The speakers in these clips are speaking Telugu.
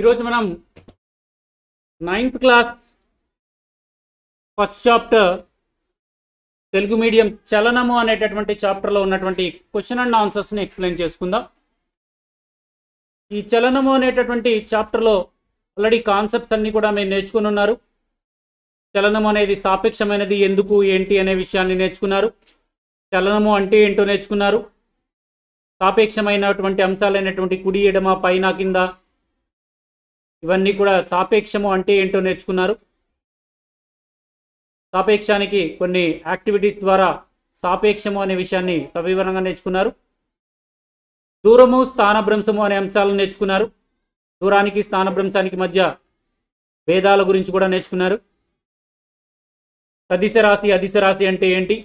ఈరోజు మనం ninth class first chapter Telugu medium చలనము అనేటటువంటి చాప్టర్లో ఉన్నటువంటి క్వశ్చన్ అండ్ ఆన్సర్స్ని ఎక్స్ప్లెయిన్ చేసుకుందాం ఈ చలనము అనేటటువంటి చాప్టర్లో ఆల్రెడీ కాన్సెప్ట్స్ అన్నీ కూడా మేము నేర్చుకుని ఉన్నారు చలనము అనేది సాపేక్షమైనది ఎందుకు ఏంటి అనే విషయాన్ని నేర్చుకున్నారు చలనము అంటే ఏంటో నేర్చుకున్నారు సాపేక్షమైనటువంటి అంశాలైనటువంటి కుడి ఎడమ పైన కింద ఇవన్నీ కూడా సాపేక్షము అంటే ఏంటో నేర్చుకున్నారు సాపేక్షానికి కొన్ని యాక్టివిటీస్ ద్వారా సాపేక్షము అనే విషయాన్ని సవివరంగా నేర్చుకున్నారు దూరము స్థానభ్రంశము అనే అంశాలను నేర్చుకున్నారు దూరానికి స్థానభ్రంశానికి మధ్య భేదాల గురించి కూడా నేర్చుకున్నారు సదిశ రాశి అదిశ రాశి అంటే ఏంటి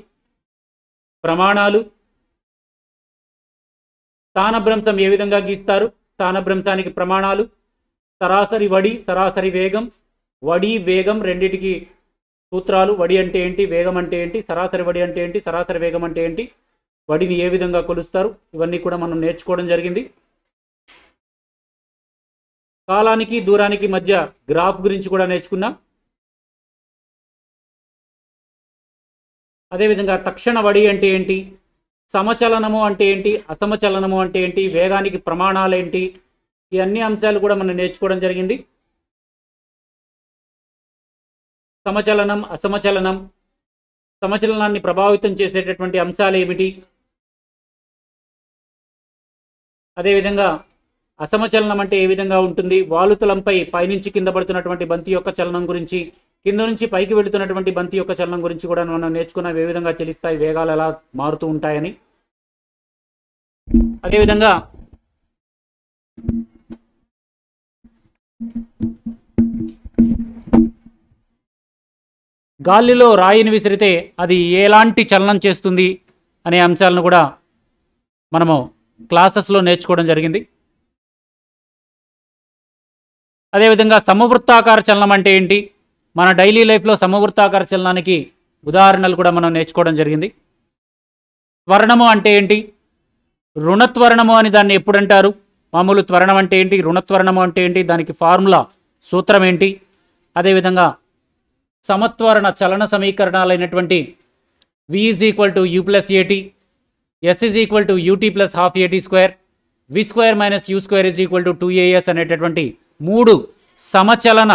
ప్రమాణాలు స్థానభ్రంశం ఏ విధంగా గీస్తారు స్థానభ్రంశానికి ప్రమాణాలు సరాసరి వడి సరాసరి వేగం వడి వేగం రెండిటికి సూత్రాలు వడి అంటే ఏంటి వేగం అంటే ఏంటి సరాసరి వడి అంటే ఏంటి సరాసరి వేగం అంటే ఏంటి వడిని ఏ విధంగా కొలుస్తారు ఇవన్నీ కూడా మనం నేర్చుకోవడం జరిగింది కాలానికి దూరానికి మధ్య గ్రాఫ్ గురించి కూడా నేర్చుకున్నాం అదేవిధంగా తక్షణ వడి అంటే ఏంటి సమచలనము అంటే ఏంటి అసమచలనము అంటే ఏంటి వేగానికి ప్రమాణాలు ఏంటి ఈ అన్ని అంశాలు కూడా మనం నేర్చుకోవడం జరిగింది సమచలనం అసమచలనం సమచలనాన్ని ప్రభావితం చేసేటటువంటి అంశాలు ఏమిటి అదేవిధంగా అసమచలనం అంటే ఏ విధంగా ఉంటుంది వాలుతలంపై పైనుంచి కింద పడుతున్నటువంటి బంతి యొక్క చలనం గురించి కింద నుంచి పైకి వెళుతున్నటువంటి బంతి యొక్క చలనం గురించి కూడా మనం నేర్చుకున్న ఏ విధంగా చెలిస్తాయి వేగాలు ఎలా మారుతూ ఉంటాయని అదేవిధంగా గాలిలో రాయిని విసిరితే అది ఎలాంటి చలనం చేస్తుంది అనే అంశాలను కూడా మనము క్లాసెస్లో నేర్చుకోవడం జరిగింది అదేవిధంగా సమవృత్తాకార చలనం అంటే ఏంటి మన డైలీ లైఫ్లో సమవృత్తాకార చలనానికి ఉదాహరణలు కూడా మనం నేర్చుకోవడం జరిగింది త్వరణము అంటే ఏంటి రుణత్వరణము అని దాన్ని ఎప్పుడంటారు మామూలు త్వరణం అంటే ఏంటి రుణత్వరణము అంటే ఏంటి దానికి ఫార్ములా సూత్రం ఏంటి అదేవిధంగా సమత్వరణ చలన సమీకరణాలైనటువంటి v is equal to u plus a t s is equal to u t plus half a t square v square minus u square is equal to two a s అనేటటువంటి మూడు సమచలన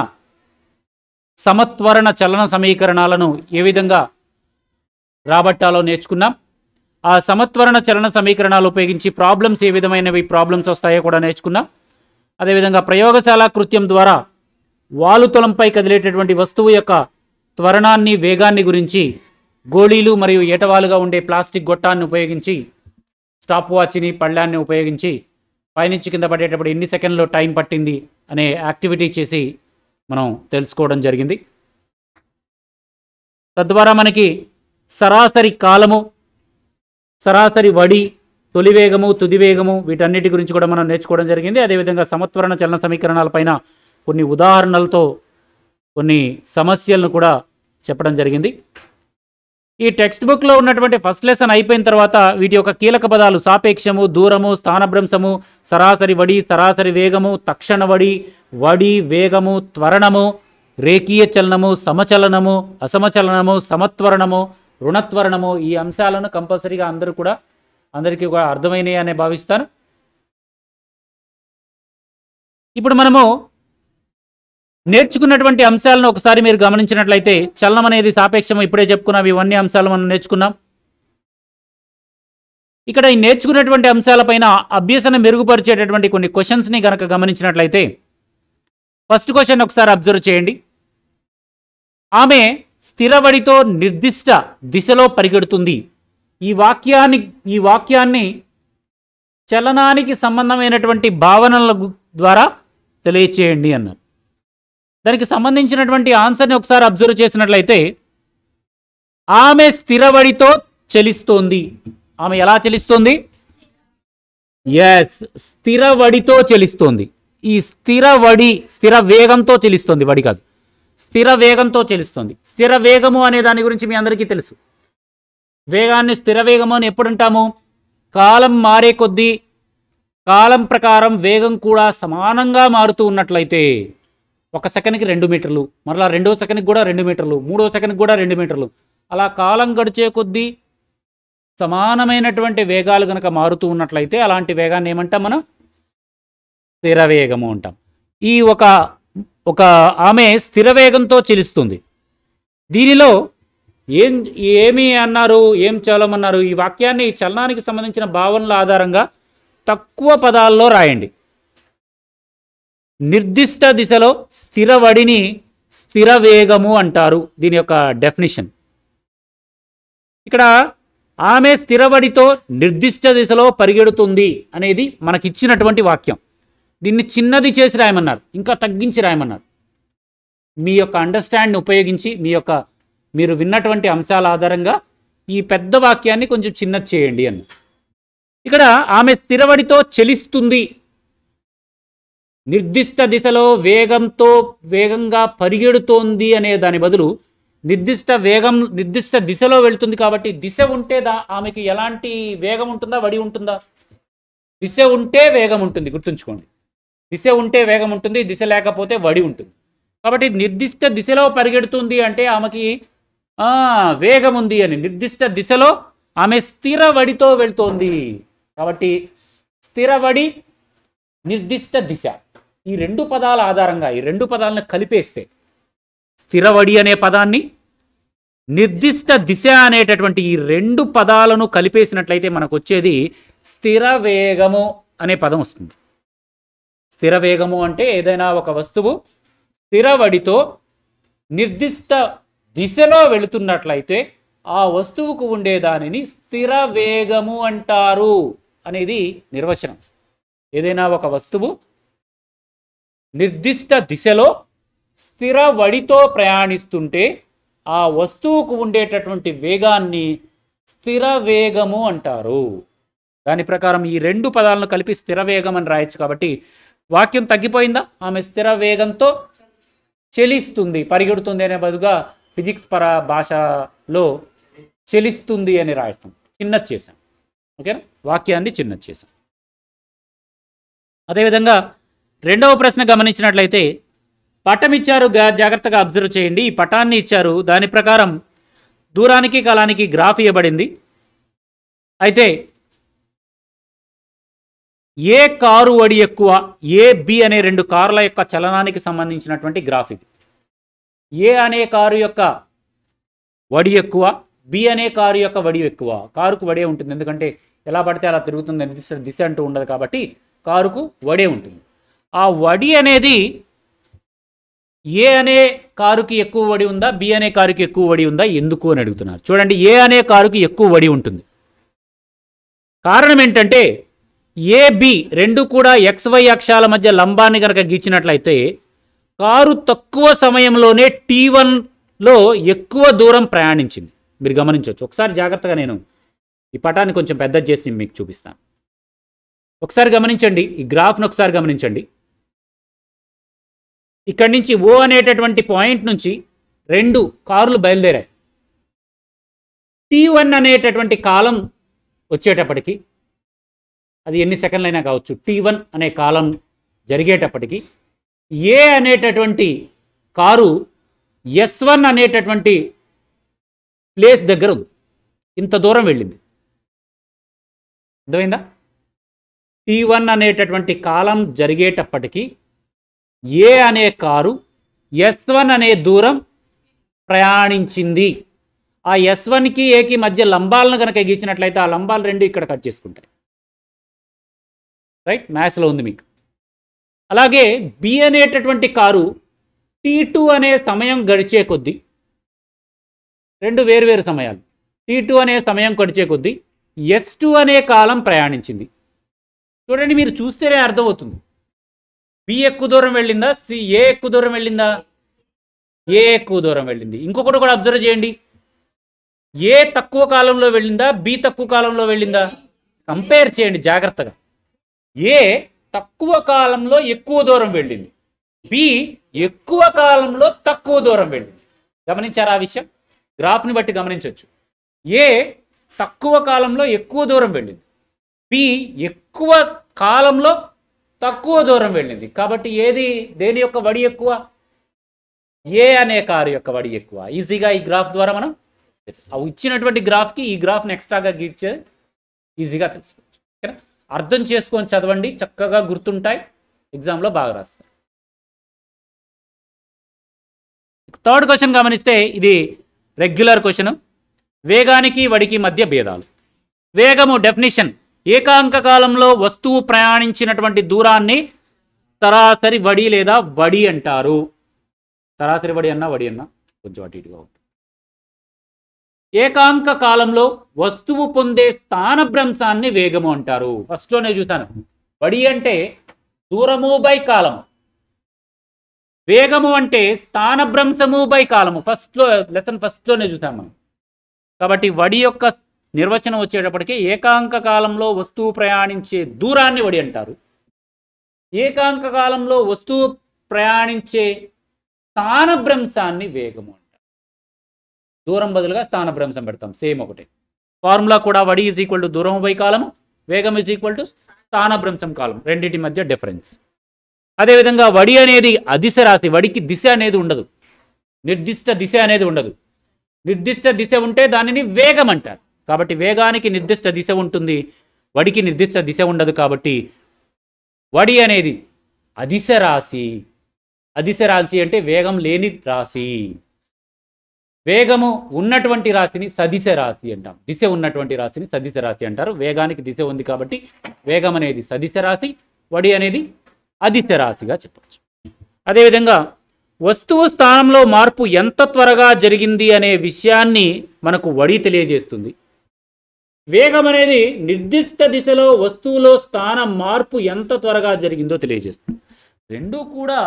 సమత్వరణ చలన సమీకరణాలను ఏ విధంగా రాబట్టాలో నేర్చుకున్నాం ఆ సమత్వరణ చలన సమీకరణాలు ఉపయోగించి ప్రాబ్లమ్స్ ఏ విధమైనవి ప్రాబ్లమ్స్ వస్తాయో కూడా నేర్చుకున్నాం అదేవిధంగా ప్రయోగశాల కృత్యం ద్వారా వాలుతలంపై కదిలేటటువంటి వస్తువు యొక్క త్వరణాన్ని వేగాన్ని గురించి గోళీలు మరియు ఏటవాలుగా ఉండే ప్లాస్టిక్ గొట్టాన్ని ఉపయోగించి స్టాప్ వాచ్ని పళ్ళాన్ని ఉపయోగించి పైనుంచి కింద పడేటప్పుడు ఎన్ని సెకండ్లో టైం పట్టింది అనే యాక్టివిటీ చేసి మనం తెలుసుకోవడం జరిగింది తద్వారా మనకి సరాసరి కాలము సరాసరి వడి తొలివేగము తుదివేగము వీటన్నిటి గురించి కూడా మనం నేర్చుకోవడం జరిగింది అదేవిధంగా సమత్వరణ చలన సమీకరణాలపైన కొన్ని ఉదాహరణలతో కొన్ని సమస్యలను కూడా చెప్పడం జరిగింది ఈ టెక్స్ట్ బుక్లో ఉన్నటువంటి ఫస్ట్ లెసన్ అయిపోయిన తర్వాత వీటి యొక్క కీలక పదాలు సాపేక్షము దూరము స్థానభ్రంశము సరాసరి వడి సరాసరి వేగము తక్షణ వడి వడి వేగము త్వరణము రేఖీయ చలనము సమచలనము అసమచలనము సమత్వరణము రుణత్వరణము ఈ అంశాలను కంపల్సరీగా అందరూ కూడా అందరికీ కూడా అర్థమైనాయి అనే భావిస్తాను ఇప్పుడు మనము నేర్చుకున్నటువంటి అంశాలను ఒకసారి మీరు గమనించినట్లయితే చలనం అనేది సాపేక్షం ఇప్పుడే చెప్పుకున్నాం ఇవన్నీ అంశాలు మనం నేర్చుకున్నాం ఇక్కడ ఈ నేర్చుకున్నటువంటి అంశాలపైన అభ్యసన మెరుగుపరిచేటటువంటి కొన్ని క్వశ్చన్స్ని గనక గమనించినట్లయితే ఫస్ట్ క్వశ్చన్ ఒకసారి అబ్జర్వ్ చేయండి ఆమె స్థిరవడితో నిర్దిష్ట దిశలో పరిగెడుతుంది ఈ వాక్యాన్ని ఈ వాక్యాన్ని చలనానికి సంబంధమైనటువంటి భావనల ద్వారా తెలియచేయండి అన్నారు దానికి సంబంధించినటువంటి ఆన్సర్ని ఒకసారి అబ్జర్వ్ చేసినట్లయితే ఆమె స్థిరవడితో చెలిస్తోంది ఆమె ఎలా చెలిస్తోంది ఎస్ స్థిరవడితో చెలిస్తోంది ఈ స్థిర వడి స్థిర వేగంతో చెలిస్తోంది వడి కాదు స్థిర వేగంతో చెలిస్తోంది స్థిర వేగము అనే దాని గురించి మీ అందరికీ తెలుసు వేగాన్ని స్థిర వేగము అని ఎప్పుడంటాము కాలం మారే కొద్దీ కాలం ప్రకారం వేగం కూడా సమానంగా మారుతూ ఉన్నట్లయితే ఒక సెకండ్కి రెండు మీటర్లు మరలా రెండో సెకండ్కి కూడా రెండు మీటర్లు మూడో సెకండ్కి కూడా రెండు మీటర్లు అలా కాలం గడిచే కొద్దీ సమానమైనటువంటి వేగాలు కనుక మారుతూ ఉన్నట్లయితే అలాంటి వేగాన్ని ఏమంటాం మనం వేగము అంటాం ఈ ఒక ఒక ఆమె స్థిర వేగంతో చెలుస్తుంది దీనిలో ఏం ఏమి అన్నారు ఏం చలమన్నారు ఈ వాక్యాన్ని చలనానికి సంబంధించిన భావనల ఆధారంగా తక్కువ పదాల్లో రాయండి నిర్దిష్ట దిశలో స్థిరవడిని స్థిర వేగము అంటారు దీని యొక్క డెఫినిషన్ ఇక్కడ ఆమె స్థిరవడితో నిర్దిష్ట దిశలో పరిగెడుతుంది అనేది మనకిచ్చినటువంటి వాక్యం దీన్ని చిన్నది చేసి రాయమన్నారు ఇంకా తగ్గించి రాయమన్నారు మీ యొక్క అండర్స్టాండ్ని ఉపయోగించి మీ యొక్క మీరు విన్నటువంటి అంశాల ఆధారంగా ఈ పెద్ద వాక్యాన్ని కొంచెం చిన్నది చేయండి అన్న ఇక్కడ ఆమె స్థిరవడితో చెలిస్తుంది నిర్దిష్ట దిశలో వేగంతో వేగంగా పరిగెడుతోంది అనే దాని బదులు నిర్దిష్ట వేగం నిర్దిష్ట దిశలో వెళుతుంది కాబట్టి దిశ ఉంటే దా ఆమెకి ఎలాంటి వేగం ఉంటుందా వడి ఉంటుందా దిశ ఉంటే వేగం ఉంటుంది గుర్తుంచుకోండి దిశ ఉంటే వేగం ఉంటుంది దిశ లేకపోతే వడి ఉంటుంది కాబట్టి నిర్దిష్ట దిశలో పరిగెడుతుంది అంటే ఆమెకి వేగం ఉంది అని నిర్దిష్ట దిశలో ఆమె స్థిర వడితో వెళ్తోంది కాబట్టి స్థిర వడి నిర్దిష్ట దిశ ఈ రెండు పదాల ఆధారంగా ఈ రెండు పదాలను కలిపేస్తే స్థిరవడి అనే పదాన్ని నిర్దిష్ట దిశ అనేటటువంటి ఈ రెండు పదాలను కలిపేసినట్లయితే మనకు వచ్చేది స్థిర వేగము అనే పదం వస్తుంది స్థిర వేగము అంటే ఏదైనా ఒక వస్తువు స్థిరవడితో నిర్దిష్ట దిశలో వెళుతున్నట్లయితే ఆ వస్తువుకు ఉండేదానిని స్థిర వేగము అంటారు అనేది నిర్వచనం ఏదైనా ఒక వస్తువు నిర్దిష్ట దిశలో స్థిర వడితో ప్రయాణిస్తుంటే ఆ వస్తువుకు ఉండేటటువంటి వేగాన్ని స్థిర వేగము అంటారు దాని ప్రకారం ఈ రెండు పదాలను కలిపి స్థిర వేగం అని రాయొచ్చు కాబట్టి వాక్యం తగ్గిపోయిందా ఆమె స్థిర వేగంతో చెలిస్తుంది పరిగెడుతుంది అనే బదులుగా ఫిజిక్స్ పర భాషలో చెలిస్తుంది అని రాస్తాం చిన్న చేశాం ఓకేనా వాక్యాన్ని చిన్న చేశాం అదేవిధంగా రెండవ ప్రశ్న గమనించినట్లయితే పట్టం ఇచ్చారు జాగ్రత్తగా అబ్జర్వ్ చేయండి ఈ పటాన్ని ఇచ్చారు దాని ప్రకారం దూరానికి కాలానికి గ్రాఫ్ ఇవ్వబడింది అయితే ఏ కారు వడి ఎక్కువ ఏ బి అనే రెండు కార్ల యొక్క చలనానికి సంబంధించినటువంటి గ్రాఫ్ ఇది ఏ అనే కారు యొక్క వడి ఎక్కువ బి అనే కారు యొక్క వడి ఎక్కువ కారుకు వడే ఉంటుంది ఎందుకంటే ఎలా పడితే అలా తిరుగుతుంది దిశ దిశ అంటూ ఉండదు కాబట్టి కారుకు వడే ఉంటుంది ఆ వడి అనేది ఏ అనే కారుకి ఎక్కువ వడి ఉందా బి అనే కారుకి ఎక్కువ వడి ఉందా ఎందుకు అని అడుగుతున్నారు చూడండి ఏ అనే కారుకి ఎక్కువ వడి ఉంటుంది కారణం ఏంటంటే ఏ బి రెండు కూడా ఎక్స్ వై అక్షాల మధ్య లంబాన్ని కనుక గీచినట్లయితే కారు తక్కువ సమయంలోనే టీ వన్లో ఎక్కువ దూరం ప్రయాణించింది మీరు గమనించవచ్చు ఒకసారి జాగ్రత్తగా నేను ఈ పటాన్ని కొంచెం పెద్ద చేసి మీకు చూపిస్తాను ఒకసారి గమనించండి ఈ గ్రాఫ్ను ఒకసారి గమనించండి ఇక్కడి నుంచి ఓ అనేటటువంటి పాయింట్ నుంచి రెండు కార్లు బయలుదేరాయి టీ వన్ అనేటటువంటి కాలం వచ్చేటప్పటికి అది ఎన్ని సెకండ్లైనా కావచ్చు టీ వన్ అనే కాలం జరిగేటప్పటికి ఏ అనేటటువంటి కారు ఎస్ వన్ అనేటటువంటి ప్లేస్ దగ్గర ఉంది ఇంత దూరం వెళ్ళింది అర్థమైందా టీ వన్ అనేటటువంటి కాలం జరిగేటప్పటికీ ఏ అనే కారు ఎస్ వన్ అనే దూరం ప్రయాణించింది ఆ ఎస్ వన్కి ఏకి మధ్య లంబాలను కనుక గీచినట్లయితే ఆ లంబాలు రెండు ఇక్కడ కట్ చేసుకుంటాయి రైట్ మ్యాథ్స్లో ఉంది మీకు అలాగే బి అనేటటువంటి కారు టీ టూ అనే సమయం గడిచే కొద్దీ రెండు వేరువేరు సమయాలు టీ టూ అనే సమయం గడిచే కొద్దీ ఎస్ టూ అనే కాలం ప్రయాణించింది చూడండి మీరు చూస్తేనే అర్థమవుతుంది బి ఎక్కువ దూరం వెళ్ళిందా సి ఏ ఎక్కువ దూరం వెళ్ళిందా ఏ ఎక్కువ దూరం వెళ్ళింది ఇంకొకటి కూడా అబ్జర్వ్ చేయండి ఏ తక్కువ కాలంలో వెళ్ళిందా బి తక్కువ కాలంలో వెళ్ళిందా కంపేర్ చేయండి జాగ్రత్తగా ఏ తక్కువ కాలంలో ఎక్కువ దూరం వెళ్ళింది బి ఎక్కువ కాలంలో తక్కువ దూరం వెళ్ళింది గమనించారా ఆ విషయం గ్రాఫ్ని బట్టి గమనించవచ్చు ఏ తక్కువ కాలంలో ఎక్కువ దూరం వెళ్ళింది బి ఎక్కువ కాలంలో తక్కువ దూరం వెళ్ళింది కాబట్టి ఏది దేని యొక్క వడి ఎక్కువ ఏ అనే కారు యొక్క వడి ఎక్కువ ఈజీగా ఈ గ్రాఫ్ ద్వారా మనం ఇచ్చినటువంటి గ్రాఫ్కి ఈ గ్రాఫ్ని ఎక్స్ట్రాగా గీడ్చే ఈజీగా తెలుసుకోవచ్చు ఓకేనా అర్థం చేసుకొని చదవండి చక్కగా గుర్తుంటాయి ఎగ్జామ్లో బాగా రాస్తారు థర్డ్ క్వశ్చన్ గమనిస్తే ఇది రెగ్యులర్ క్వశ్చన్ వేగానికి వడికి మధ్య భేదాలు వేగము డెఫినిషన్ ఏకాంక కాలంలో వస్తువు ప్రయాణించినటువంటి దూరాన్ని సరాసరి వడి లేదా వడి అంటారు సరాసరి వడి అన్నా వడి అన్నా కొంచెం అటు ఇటుగా ఏకాంక కాలంలో వస్తువు పొందే స్థానభ్రంశాన్ని వేగము అంటారు ఫస్ట్లోనే చూశాను వడి అంటే దూరము బై కాలం వేగము అంటే స్థానభ్రంశము బై కాలము ఫస్ట్లో లెసన్ ఫస్ట్లోనే చూసాం మనం కాబట్టి వడి యొక్క నిర్వచనం వచ్చేటప్పటికీ ఏకాంక కాలంలో వస్తువు ప్రయాణించే దూరాన్ని వడి అంటారు ఏకాంక కాలంలో వస్తువు ప్రయాణించే స్థానభ్రంశాన్ని వేగము అంటారు దూరం బదులుగా స్థానభ్రంశం పెడతాం సేమ్ ఒకటే ఫార్ములా కూడా వడి ఈజ్ ఈక్వల్ టు దూరం పై కాలము వేగం ఈజ్ ఈక్వల్ టు స్థానభ్రంశం కాలం రెండింటి మధ్య డిఫరెన్స్ అదేవిధంగా వడి అనేది అదిశ రాశి వడికి దిశ అనేది ఉండదు నిర్దిష్ట దిశ అనేది ఉండదు నిర్దిష్ట దిశ ఉంటే దానిని వేగం అంటారు కాబట్టి వేగానికి నిర్దిష్ట దిశ ఉంటుంది వడికి నిర్దిష్ట దిశ ఉండదు కాబట్టి వడి అనేది అదిశ రాశి అదిశ రాశి అంటే వేగం లేని రాశి వేగము ఉన్నటువంటి రాశిని సదిశ రాశి అంటాం దిశ ఉన్నటువంటి రాశిని సదిశ రాశి అంటారు వేగానికి దిశ ఉంది కాబట్టి వేగం అనేది సదిశ రాశి వడి అనేది అదిశ రాశిగా చెప్పచ్చు అదేవిధంగా వస్తువు స్థానంలో మార్పు ఎంత త్వరగా జరిగింది అనే విషయాన్ని మనకు వడి తెలియజేస్తుంది వేగం అనేది నిర్దిష్ట దిశలో వస్తువులో స్థానం మార్పు ఎంత త్వరగా జరిగిందో తెలియజేస్తుంది రెండూ కూడా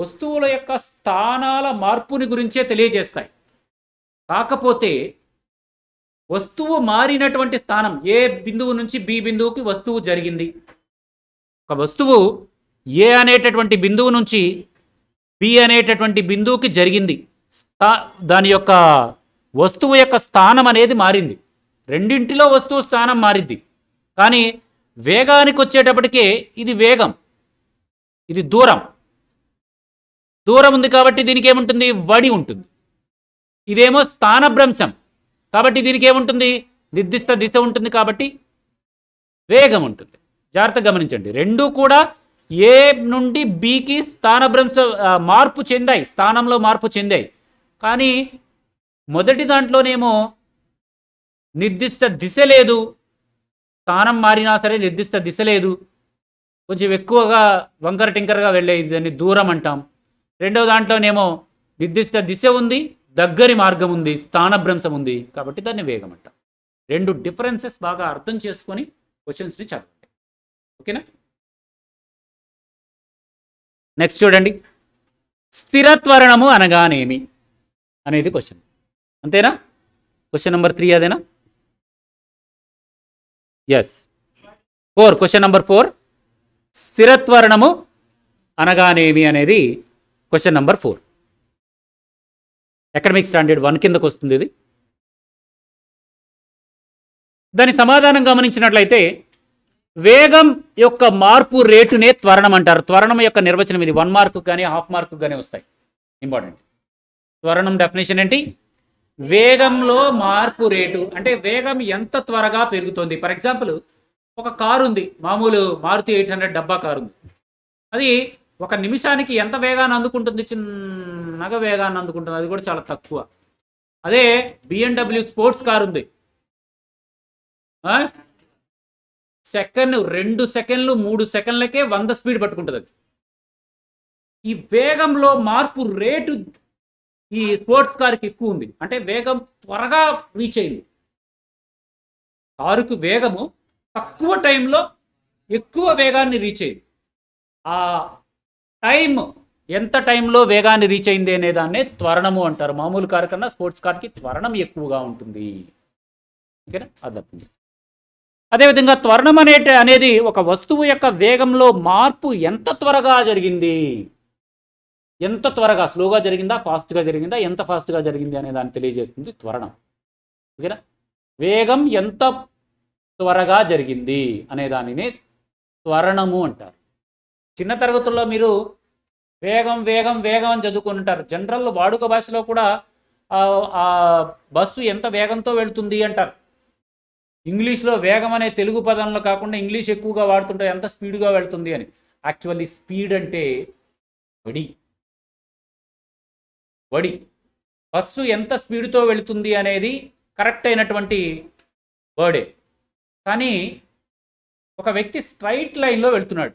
వస్తువుల యొక్క స్థానాల మార్పుని గురించే తెలియజేస్తాయి కాకపోతే వస్తువు మారినటువంటి స్థానం ఏ బిందువు నుంచి బి బిందువుకి వస్తువు జరిగింది ఒక వస్తువు ఏ అనేటటువంటి బిందువు నుంచి బి అనేటటువంటి బిందువుకి జరిగింది దాని యొక్క వస్తువు యొక్క స్థానం అనేది మారింది రెండింటిలో వస్తువు స్థానం మారిద్ది కానీ వేగానికి వచ్చేటప్పటికే ఇది వేగం ఇది దూరం దూరం ఉంది కాబట్టి దీనికి ఏముంటుంది వడి ఉంటుంది ఇదేమో స్థానభ్రంశం కాబట్టి దీనికి ఏముంటుంది నిర్దిష్ట దిశ ఉంటుంది కాబట్టి వేగం ఉంటుంది జాగ్రత్త గమనించండి రెండూ కూడా ఏ నుండి బికి స్థానభ్రంశ మార్పు చెందాయి స్థానంలో మార్పు చెందాయి కానీ మొదటి దాంట్లోనేమో నిర్దిష్ట దిశ లేదు స్థానం మారినా సరే నిర్దిష్ట దిశ లేదు కొంచెం ఎక్కువగా వంకర టింకరగా వెళ్ళే దాన్ని దూరం అంటాం రెండో దాంట్లోనేమో నిర్దిష్ట దిశ ఉంది దగ్గరి మార్గం ఉంది స్థానభ్రంశం ఉంది కాబట్టి దాన్ని వేగం అంటాం రెండు డిఫరెన్సెస్ బాగా అర్థం చేసుకొని క్వశ్చన్స్ని చదవండి ఓకేనా నెక్స్ట్ చూడండి స్థిరత్వరణము అనగానేమి అనేది క్వశ్చన్ అంతేనా క్వశ్చన్ నెంబర్ త్రీ అదేనా s four question number four స్థిరత్వరణము అనగానేమి అనేది question number four academic standard one కిందకు వస్తుంది ఇది దాని సమాధానం గమనించినట్లయితే వేగం యొక్క మార్పు రేటునే త్వరణం అంటారు త్వరణం యొక్క నిర్వచనం ఇది వన్ మార్కు కానీ హాఫ్ మార్కు కానీ వస్తాయి ఇంపార్టెంట్ త్వరణం డెఫినేషన్ ఏంటి వేగంలో మార్పు రేటు అంటే వేగం ఎంత త్వరగా పెరుగుతుంది ఫర్ ఎగ్జాంపుల్ ఒక కారు ఉంది మామూలు మారుతి ఎయిట్ హండ్రెడ్ డబ్బా కారు ఉంది అది ఒక నిమిషానికి ఎంత వేగాన్ని అందుకుంటుంది చిన్నగా వేగాన్ని అందుకుంటుంది అది కూడా చాలా తక్కువ అదే బిఎండబ్ల్యూ స్పోర్ట్స్ కార్ ఉంది సెకండ్ రెండు సెకండ్లు మూడు సెకండ్లకే వంద స్పీడ్ పట్టుకుంటుంది ఈ వేగంలో మార్పు రేటు ఈ స్పోర్ట్స్ కార్కి ఎక్కువ ఉంది అంటే వేగం త్వరగా రీచ్ అయింది కారుకు వేగము తక్కువ టైంలో ఎక్కువ వేగాన్ని రీచ్ అయింది ఆ టైం ఎంత టైంలో వేగాన్ని రీచ్ అయింది అనే దాన్నే త్వరణము అంటారు మామూలు కారు కన్నా స్పోర్ట్స్ కార్కి త్వరణం ఎక్కువగా ఉంటుంది ఓకేనా అది అర్థం అదేవిధంగా త్వరణం అనేటి అనేది ఒక వస్తువు యొక్క వేగంలో మార్పు ఎంత త్వరగా జరిగింది ఎంత త్వరగా స్లోగా జరిగిందా ఫాస్ట్గా జరిగిందా ఎంత ఫాస్ట్గా జరిగింది అనే దాన్ని తెలియజేస్తుంది త్వరణం ఓకేనా వేగం ఎంత త్వరగా జరిగింది అనే దానిని త్వరణము అంటారు చిన్న తరగతుల్లో మీరు వేగం వేగం వేగం అని చదువుకుని ఉంటారు జనరల్ వాడుక భాషలో కూడా ఆ బస్సు ఎంత వేగంతో వెళుతుంది అంటారు ఇంగ్లీష్లో వేగం అనే తెలుగు పదంలో కాకుండా ఇంగ్లీష్ ఎక్కువగా వాడుతుంటే ఎంత స్పీడ్గా వెళుతుంది అని యాక్చువల్లీ స్పీడ్ అంటే బడి వడి బస్సు ఎంత స్పీడ్తో వెళుతుంది అనేది కరెక్ట్ అయినటువంటి వర్డే కానీ ఒక వ్యక్తి స్ట్రైట్ లైన్లో వెళ్తున్నాడు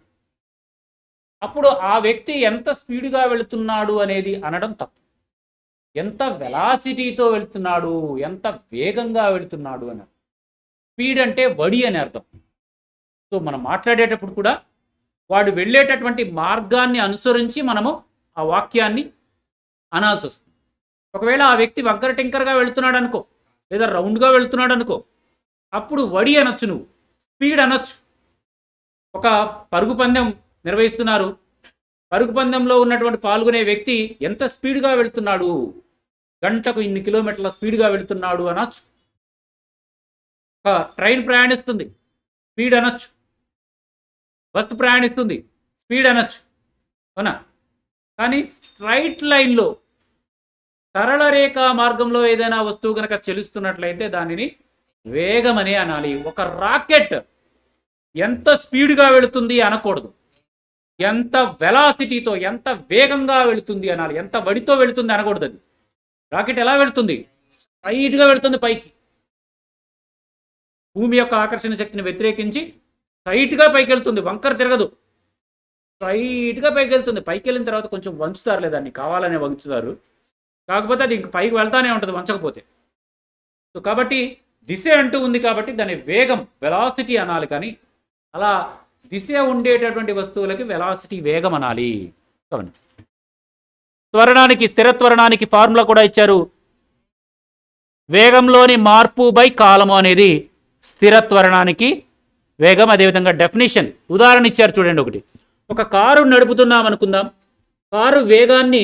అప్పుడు ఆ వ్యక్తి ఎంత స్పీడ్గా వెళుతున్నాడు అనేది అనడం తప్పు ఎంత వెలాసిటీతో వెళుతున్నాడు ఎంత వేగంగా వెళుతున్నాడు అని స్పీడ్ అంటే వడి అని అర్థం సో మనం మాట్లాడేటప్పుడు కూడా వాడు వెళ్ళేటటువంటి మార్గాన్ని అనుసరించి మనము ఆ వాక్యాన్ని అనాల్సి వస్తుంది ఒకవేళ ఆ వ్యక్తి వంకర టింకర్గా వెళుతున్నాడు అనుకో లేదా రౌండ్గా వెళుతున్నాడు అనుకో అప్పుడు వడి అనొచ్చు నువ్వు స్పీడ్ అనొచ్చు ఒక పరుగు పందెం నిర్వహిస్తున్నారు పరుగు పందెంలో ఉన్నటువంటి పాల్గొనే వ్యక్తి ఎంత స్పీడ్గా వెళుతున్నాడు గంటకు ఇన్ని కిలోమీటర్ల స్పీడ్గా వెళుతున్నాడు అనొచ్చు ఒక ట్రైన్ ప్రయాణిస్తుంది స్పీడ్ అనొచ్చు బస్సు ప్రయాణిస్తుంది స్పీడ్ అనొచ్చు అవునా కానీ స్ట్రైట్ లైన్లో సరళ రేఖ మార్గంలో ఏదైనా వస్తువు కనుక చెలుస్తున్నట్లయితే దానిని వేగమనే అనాలి ఒక రాకెట్ ఎంత స్పీడ్గా వెళుతుంది అనకూడదు ఎంత వెలాసిటీతో ఎంత వేగంగా వెళుతుంది అనాలి ఎంత వడితో వెళుతుంది అనకూడదు అది రాకెట్ ఎలా వెళుతుంది స్ట్రైట్గా వెళుతుంది పైకి భూమి యొక్క ఆకర్షణ శక్తిని వ్యతిరేకించి స్ట్రైట్గా పైకి వెళ్తుంది వంకర తిరగదు స్ట్రైట్గా పైకి వెళ్తుంది పైకి వెళ్ళిన తర్వాత కొంచెం వంచుతారు లేదా కావాలనే వంచుతారు కాకపోతే అది ఇంక పైకి వెళ్తానే ఉంటుంది వంచకపోతే సో కాబట్టి దిశ అంటూ ఉంది కాబట్టి దాని వేగం వెలాసిటీ అనాలి కానీ అలా దిశ ఉండేటటువంటి వస్తువులకి వెలాసిటీ వేగం అనాలి కావండి త్వరణానికి స్థిర త్వరణానికి ఫార్ములా కూడా ఇచ్చారు వేగంలోని మార్పు బై కాలము అనేది స్థిర త్వరణానికి వేగం అదేవిధంగా డెఫినేషన్ ఉదాహరణ ఇచ్చారు చూడండి ఒకటి ఒక కారు నడుపుతున్నాం అనుకుందాం కారు వేగాన్ని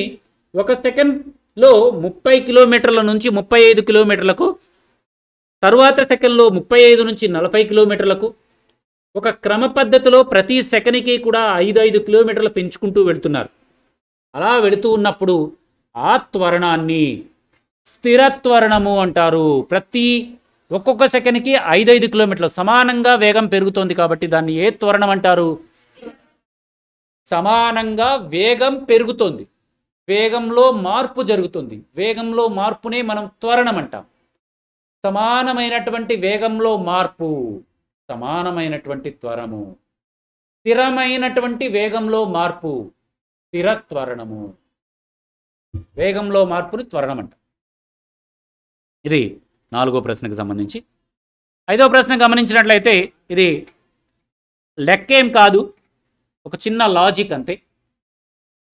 ఒక సెకండ్ లో ముప్పై కిలోమీటర్ల నుంచి ముప్పై ఐదు కిలోమీటర్లకు తరువాత సెకండ్లో ముప్పై ఐదు నుంచి నలభై కిలోమీటర్లకు ఒక క్రమ పద్ధతిలో ప్రతి సెకండ్కి కూడా ఐదు ఐదు కిలోమీటర్లు పెంచుకుంటూ వెళుతున్నారు అలా వెళుతూ ఉన్నప్పుడు ఆ త్వరణాన్ని స్థిరత్వరణము అంటారు ప్రతి ఒక్కొక్క సెకండ్కి ఐదు ఐదు కిలోమీటర్లు సమానంగా వేగం పెరుగుతోంది కాబట్టి దాన్ని ఏ త్వరణం అంటారు సమానంగా వేగం పెరుగుతోంది వేగంలో మార్పు జరుగుతుంది వేగంలో మార్పునే మనం త్వరణం అంటాం సమానమైనటువంటి వేగంలో మార్పు సమానమైనటువంటి త్వరము స్థిరమైనటువంటి వేగంలో మార్పు స్థిర త్వరణము వేగంలో మార్పుని త్వరణం అంట ఇది నాలుగో ప్రశ్నకు సంబంధించి ఐదో ప్రశ్న గమనించినట్లయితే ఇది లెక్కేం కాదు ఒక చిన్న లాజిక్ అంతే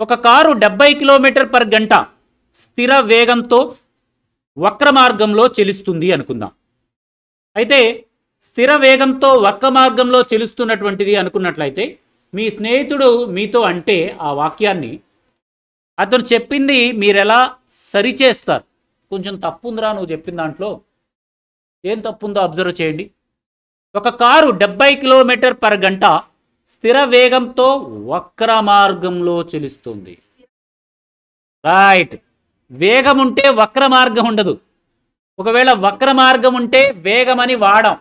ఒక కారు డెబ్బై కిలోమీటర్ పర్ గంట స్థిర వేగంతో వక్ర మార్గంలో చెలుస్తుంది అనుకుందాం అయితే స్థిర వేగంతో వక్ర మార్గంలో చెలుస్తున్నటువంటిది అనుకున్నట్లయితే మీ స్నేహితుడు మీతో అంటే ఆ వాక్యాన్ని అతను చెప్పింది మీరెలా సరిచేస్తారు కొంచెం తప్పుందిరా నువ్వు చెప్పిన దాంట్లో ఏం తప్పుందో అబ్జర్వ్ చేయండి ఒక కారు డెబ్బై కిలోమీటర్ పర్ గంట స్థిర వేగంతో వక్ర మార్గంలో చెలుస్తుంది రైట్ వేగం ఉంటే వక్ర మార్గం ఉండదు ఒకవేళ వక్ర మార్గం ఉంటే వేగం అని వాడం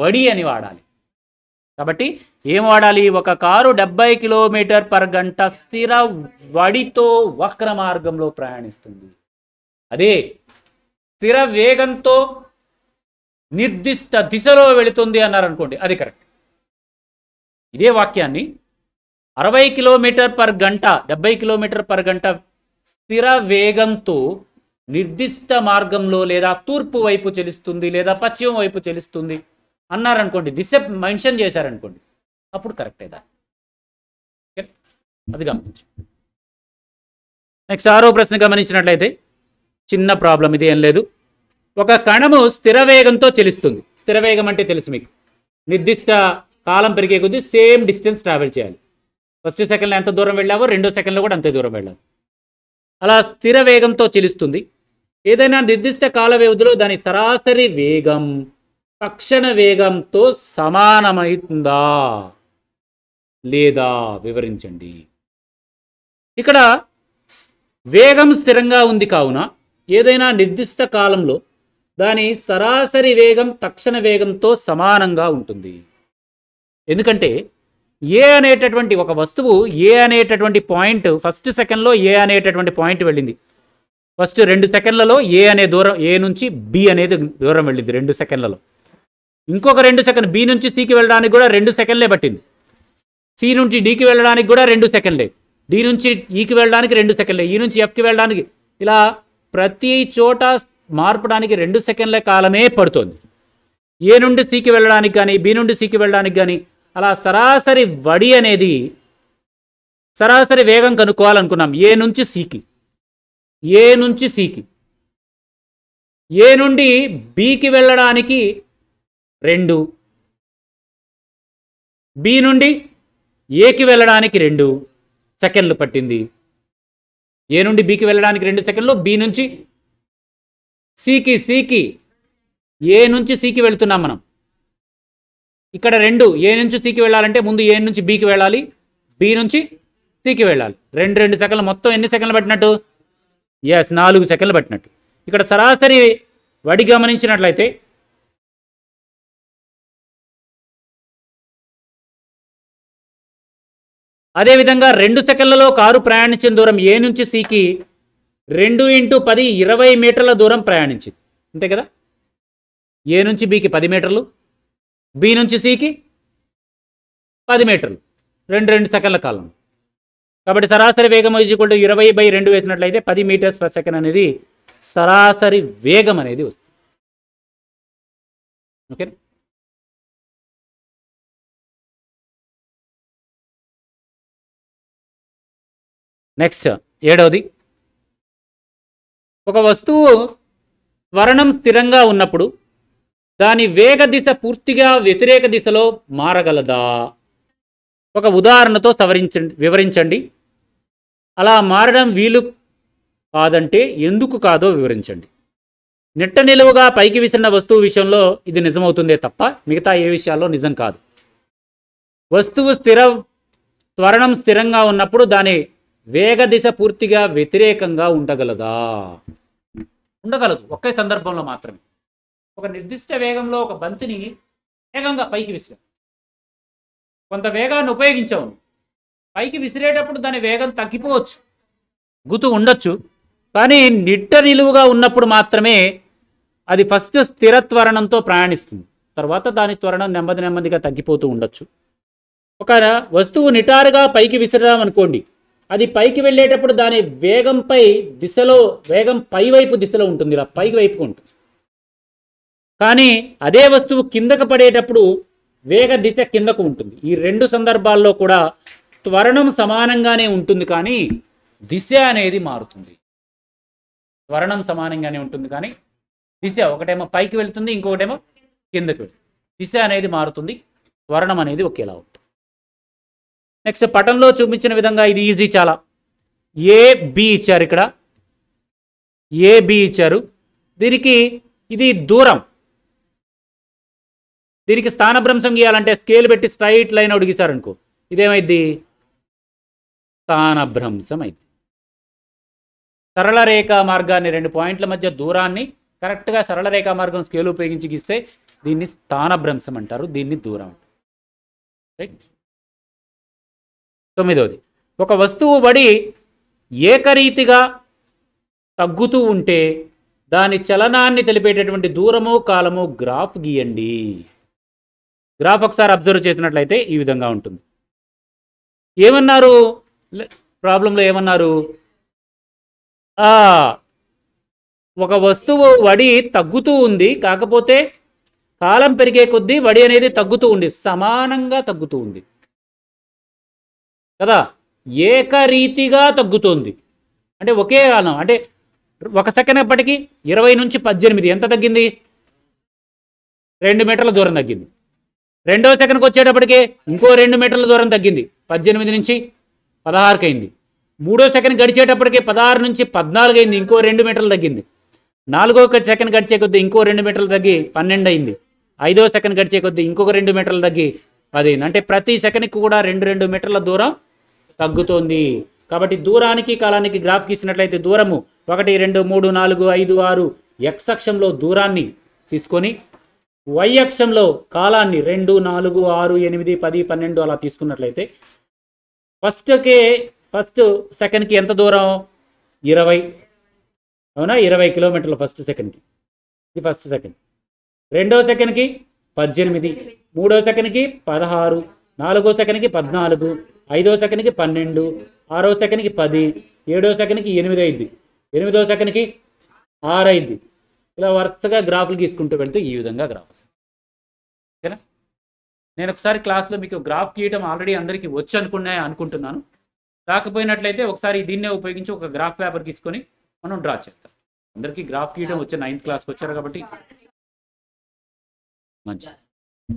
వడి అని వాడాలి కాబట్టి ఏం వాడాలి ఒక కారు డెబ్బై కిలోమీటర్ పర్ గంట స్థిర వడితో వక్ర మార్గంలో ప్రయాణిస్తుంది అదే స్థిర వేగంతో నిర్దిష్ట దిశలో వెళుతుంది అన్నారనుకోండి అది కరెక్ట్ ఇదే వాక్యాన్ని అరవై కిలోమీటర్ పర్ గంట డెబ్బై కిలోమీటర్ పర్ గంట స్థిర వేగంతో నిర్దిష్ట మార్గంలో లేదా తూర్పు వైపు చెలుస్తుంది లేదా పశ్చిమ వైపు చెలుస్తుంది అన్నారనుకోండి దిశ మెన్షన్ చేశారనుకోండి అప్పుడు కరెక్టేదా ఓకే అది గమనించండి నెక్స్ట్ ఆరో ప్రశ్న గమనించినట్లయితే చిన్న ప్రాబ్లం ఇది ఏం లేదు ఒక కణము స్థిర వేగంతో చెలుస్తుంది స్థిర వేగం అంటే తెలుసు మీకు నిర్దిష్ట కాలం పెరిగే కొద్దీ సేమ్ డిస్టెన్స్ ట్రావెల్ చేయాలి ఫస్ట్ సెకండ్లో ఎంత దూరం వెళ్ళావో రెండో సెకండ్లో కూడా అంతే దూరం వెళ్ళాలి అలా స్థిర వేగంతో చెలుస్తుంది ఏదైనా నిర్దిష్ట కాల వ్యవధిలో దాని సరాసరి వేగం తక్షణ వేగంతో సమానమైందా లేదా వివరించండి ఇక్కడ వేగం స్థిరంగా ఉంది కావున ఏదైనా నిర్దిష్ట కాలంలో దాని సరాసరి వేగం తక్షణ వేగంతో సమానంగా ఉంటుంది ఎందుకంటే ఏ అనేటటువంటి ఒక వస్తువు ఏ అనేటటువంటి పాయింట్ ఫస్ట్ సెకండ్లో ఏ అనేటటువంటి పాయింట్ వెళ్ళింది ఫస్ట్ రెండు సెకండ్లలో ఏ అనే దూరం ఏ నుంచి బి అనేది దూరం వెళ్ళింది రెండు సెకండ్లలో ఇంకొక రెండు సెకండ్ బి నుంచి సికి వెళ్ళడానికి కూడా రెండు సెకండ్లే పట్టింది సి నుంచి డికి వెళ్ళడానికి కూడా రెండు సెకండ్లే డి నుంచి ఈకి వెళ్ళడానికి రెండు సెకండ్లే ఈ నుంచి ఎఫ్కి వెళ్ళడానికి ఇలా ప్రతి చోట మార్పడానికి రెండు సెకండ్ల కాలమే పడుతోంది ఏ నుండి సికి వెళ్ళడానికి కానీ బి నుండి సికి వెళ్ళడానికి కానీ అలా సరాసరి వడి అనేది సరాసరి వేగం కనుక్కోవాలనుకున్నాం ఏ నుంచి సీకి ఏ నుంచి సీకి ఏ నుండి బీకి వెళ్ళడానికి రెండు బి నుండి ఏకి వెళ్ళడానికి రెండు సెకండ్లు పట్టింది ఏ నుండి బీకి వెళ్ళడానికి రెండు సెకండ్లు బి నుంచి సికి సికి ఏ నుంచి సికి వెళుతున్నాం మనం ఇక్కడ రెండు ఏ నుంచి సికి వెళ్ళాలంటే ముందు ఏ నుంచి బీకి వెళ్ళాలి బి నుంచి సికి వెళ్ళాలి రెండు రెండు సెకండ్లు మొత్తం ఎన్ని సెకండ్లు పట్టినట్టు ఎస్ నాలుగు సెకండ్లు పట్టినట్టు ఇక్కడ సరాసరి వడి గమనించినట్లయితే అదేవిధంగా రెండు సెకండ్లలో కారు ప్రయాణించిన దూరం ఏ నుంచి సికి రెండు ఇంటూ పది ఇరవై మీటర్ల దూరం ప్రయాణించింది అంతే కదా ఏ నుంచి బీకి పది మీటర్లు బి నుంచి సికి పది మీటర్లు రెండు రెండు సెకండ్ల కాలం కాబట్టి సరాసరి వేగం ఈజ్వల్ టు ఇరవై బై రెండు వేసినట్లయితే పది మీటర్స్ పర్ సెకండ్ అనేది సరాసరి వేగం అనేది వస్తుంది ఓకే నెక్స్ట్ ఏడవది ఒక వస్తువు త్వరణం స్థిరంగా ఉన్నప్పుడు దాని వేగ దిశ పూర్తిగా వ్యతిరేక దిశలో మారగలదా ఒక ఉదాహరణతో సవరించండి వివరించండి అలా మారడం వీలు కాదంటే ఎందుకు కాదో వివరించండి నిట్ట నిలువుగా పైకి విసిరిన వస్తువు విషయంలో ఇది నిజమవుతుందే తప్ప మిగతా ఏ విషయాల్లో నిజం కాదు వస్తువు స్థిర త్వరణం స్థిరంగా ఉన్నప్పుడు దాని వేగ దిశ పూర్తిగా వ్యతిరేకంగా ఉండగలదా ఉండగలదు ఒకే సందర్భంలో మాత్రమే ఒక నిర్దిష్ట వేగంలో ఒక బంతిని వేగంగా పైకి విసిరా కొంత వేగాన్ని ఉపయోగించావు పైకి విసిరేటప్పుడు దాని వేగం తగ్గిపోవచ్చు గుతు ఉండొచ్చు కానీ నిట్ట నిలువుగా ఉన్నప్పుడు మాత్రమే అది ఫస్ట్ స్థిర త్వరణంతో ప్రయాణిస్తుంది తర్వాత దాని త్వరణం నెమ్మది నెమ్మదిగా తగ్గిపోతూ ఉండొచ్చు ఒక వస్తువు నిటారుగా పైకి విసిరామనుకోండి అనుకోండి అది పైకి వెళ్ళేటప్పుడు దాని వేగంపై దిశలో వేగం పైవైపు దిశలో ఉంటుంది ఇలా పైకి వైపు ఉంటుంది కానీ అదే వస్తువు కిందకు పడేటప్పుడు వేగ దిశ కిందకు ఉంటుంది ఈ రెండు సందర్భాల్లో కూడా త్వరణం సమానంగానే ఉంటుంది కానీ దిశ అనేది మారుతుంది త్వరణం సమానంగానే ఉంటుంది కానీ దిశ ఒకటేమో పైకి వెళ్తుంది ఇంకొకటేమో కిందకు వెళ్తుంది దిశ అనేది మారుతుంది త్వరణం అనేది ఒకేలా ఉంటుంది నెక్స్ట్ పటంలో చూపించిన విధంగా ఇది ఈజీ చాలా ఏ బి ఇచ్చారు ఇక్కడ ఏ బి ఇచ్చారు దీనికి ఇది దూరం దీనికి స్థానభ్రంశం గీయాలంటే స్కేల్ పెట్టి స్ట్రైట్ లైన్ అడిగిసారనుకో ఇదేమైద్ది స్థానభ్రంశం అయింది సరళ రేఖా మార్గాన్ని రెండు పాయింట్ల మధ్య దూరాన్ని కరెక్ట్గా సరళ రేఖా మార్గం స్కేల్ ఉపయోగించి గీస్తే దీన్ని స్థానభ్రంశం అంటారు దీన్ని దూరం అంటారు రైట్ తొమ్మిదవది ఒక వస్తువు బడి ఏకరీతిగా తగ్గుతూ ఉంటే దాని చలనాన్ని తెలిపేటటువంటి దూరము కాలము గ్రాఫ్ గీయండి గ్రాఫ్ ఒకసారి అబ్జర్వ్ చేసినట్లయితే ఈ విధంగా ఉంటుంది ఏమన్నారు ప్రాబ్లంలో ఏమన్నారు ఒక వస్తువు వడి తగ్గుతూ ఉంది కాకపోతే కాలం పెరిగే కొద్దీ వడి అనేది తగ్గుతూ ఉంది సమానంగా తగ్గుతూ ఉంది కదా ఏకరీతిగా తగ్గుతుంది అంటే ఒకే కాలం అంటే ఒక సెకండ్ ఎప్పటికీ ఇరవై నుంచి పద్దెనిమిది ఎంత తగ్గింది రెండు మీటర్ల దూరం తగ్గింది రెండవ సెకండ్కి వచ్చేటప్పటికే ఇంకో రెండు మీటర్ల దూరం తగ్గింది పద్దెనిమిది నుంచి పదహారుకి అయింది మూడో సెకండ్ గడిచేటప్పటికే పదహారు నుంచి పద్నాలుగు అయింది ఇంకో రెండు మీటర్లు తగ్గింది నాలుగో సెకండ్ గడిచే కొద్దీ ఇంకో రెండు మీటర్లు తగ్గి పన్నెండు అయింది ఐదో సెకండ్ గడిచే కొద్దీ ఇంకొక రెండు మీటర్లు తగ్గి పదిహేను అంటే ప్రతి సెకండ్కి కూడా రెండు రెండు మీటర్ల దూరం తగ్గుతోంది కాబట్టి దూరానికి కాలానికి గ్రాఫ్కి ఇచ్చినట్లయితే దూరము ఒకటి రెండు మూడు నాలుగు ఐదు ఆరు ఎక్సక్షంలో దూరాన్ని తీసుకొని వై అక్షంలో కాలాన్ని రెండు నాలుగు ఆరు ఎనిమిది పది పన్నెండు అలా తీసుకున్నట్లయితే ఫస్ట్కే ఫస్ట్ సెకండ్కి ఎంత దూరం ఇరవై అవునా ఇరవై కిలోమీటర్లు ఫస్ట్ సెకండ్కి ఇది ఫస్ట్ సెకండ్ రెండో సెకండ్కి పద్దెనిమిది మూడో సెకండ్కి పదహారు నాలుగో సెకండ్కి పద్నాలుగు ఐదో సెకండ్కి పన్నెండు ఆరో సెకండ్కి పది ఏడో సెకండ్కి ఎనిమిది అయింది ఎనిమిదో సెకండ్కి ఆరు అయింది ఇలా వరుసగా గ్రాఫ్లు గీసుకుంటూ వెళ్తే ఈ విధంగా గ్రాఫ్ వస్తుంది ఓకేనా నేను ఒకసారి క్లాస్లో మీకు గ్రాఫ్ గీయడం ఆల్రెడీ అందరికీ వచ్చి అనుకున్నాయి అనుకుంటున్నాను రాకపోయినట్లయితే ఒకసారి దీన్నే ఉపయోగించి ఒక గ్రాఫ్ పేపర్ తీసుకొని మనం డ్రా చేస్తాం అందరికీ గ్రాఫ్ గీయడం వచ్చే నైన్త్ క్లాస్కి వచ్చారు కాబట్టి మంచి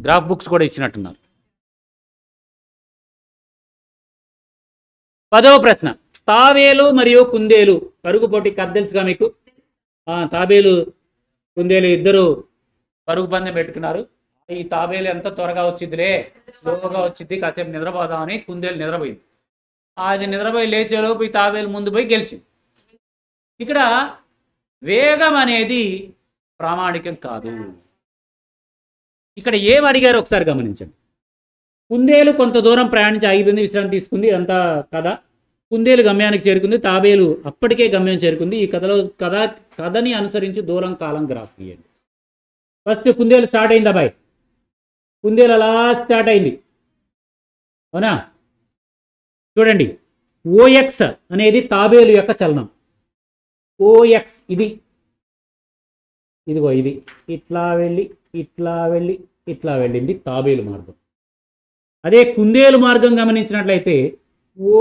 గ్రాఫ్ బుక్స్ కూడా ఇచ్చినట్టున్నారు పదవ ప్రశ్న తావేలు మరియు కుందేలు పరుగుపోటీ కథ మీకు తాబేలు కుందేలు ఇద్దరు పరుగు పందెం పెట్టుకున్నారు ఈ తాబేలు ఎంత త్వరగా వచ్చిందిలే స్లోగా వచ్చింది కాసేపు నిద్రపోదాం అని కుందేలు నిద్రపోయింది అది నిద్రపోయి లేచేలోపు ఈ తాబేలు ముందు పోయి గెలిచింది ఇక్కడ వేగం అనేది ప్రామాణికం కాదు ఇక్కడ ఏం అడిగారు ఒకసారి గమనించండి కుందేలు కొంత దూరం ప్రయాణించి ఆగిపోయింది విశ్రాంతి తీసుకుంది అంతా కదా కుందేలు గమ్యానికి చేరుకుంది తాబేలు అప్పటికే గమ్యం చేరుకుంది ఈ కథలో కథ కథని అనుసరించి దూరం కాలం గ్రాఫ్ గీయండి ఫస్ట్ కుందేలు స్టార్ట్ అయింది అబ్బాయి కుందేలు అలా స్టార్ట్ అయింది అవునా చూడండి ఓఎక్స్ అనేది తాబేలు యొక్క చలనం ఓఎక్స్ ఇది ఇదిగో ఇది ఇట్లా వెళ్ళి ఇట్లా వెళ్ళి ఇట్లా వెళ్ళింది తాబేలు మార్గం అదే కుందేలు మార్గం గమనించినట్లయితే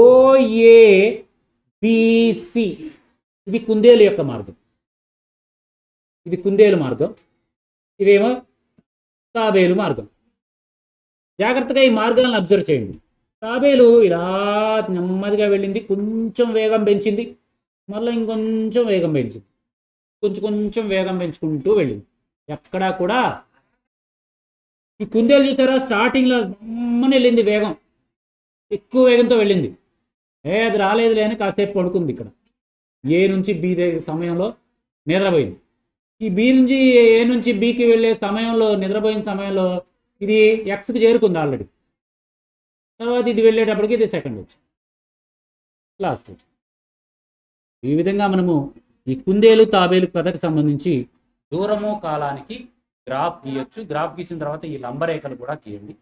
ఓఏ బీసీ ఇది కుందేలు యొక్క మార్గం ఇది కుందేలు మార్గం ఇదేమో తాబేలు మార్గం జాగ్రత్తగా ఈ మార్గాలను అబ్జర్వ్ చేయండి తాబేలు ఇలా నెమ్మదిగా వెళ్ళింది కొంచెం వేగం పెంచింది మళ్ళీ ఇంకొంచెం వేగం పెంచింది కొంచెం కొంచెం వేగం పెంచుకుంటూ వెళ్ళింది ఎక్కడా కూడా ఈ కుందేలు చూసారా స్టార్టింగ్లో వెళ్ళింది వేగం ఎక్కువ వేగంతో వెళ్ళింది ఏ అది రాలేదు లేని కాసేపు పడుకుంది ఇక్కడ ఏ నుంచి బి సమయంలో నిద్రపోయింది ఈ బి నుంచి ఏ నుంచి బికి వెళ్ళే సమయంలో నిద్రపోయిన సమయంలో ఇది ఎక్స్కి చేరుకుంది ఆల్రెడీ తర్వాత ఇది వెళ్ళేటప్పటికి ఇది సెకండ్ వచ్చి లాస్ట్ ఈ విధంగా మనము ఈ కుందేలు తాబేలు కథకు సంబంధించి దూరము కాలానికి గ్రాఫ్ గీయొచ్చు గ్రాఫ్ గీసిన తర్వాత ఈ లంబరేఖలు కూడా గీయండి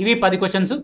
ఇవి పది క్వశ్చన్స్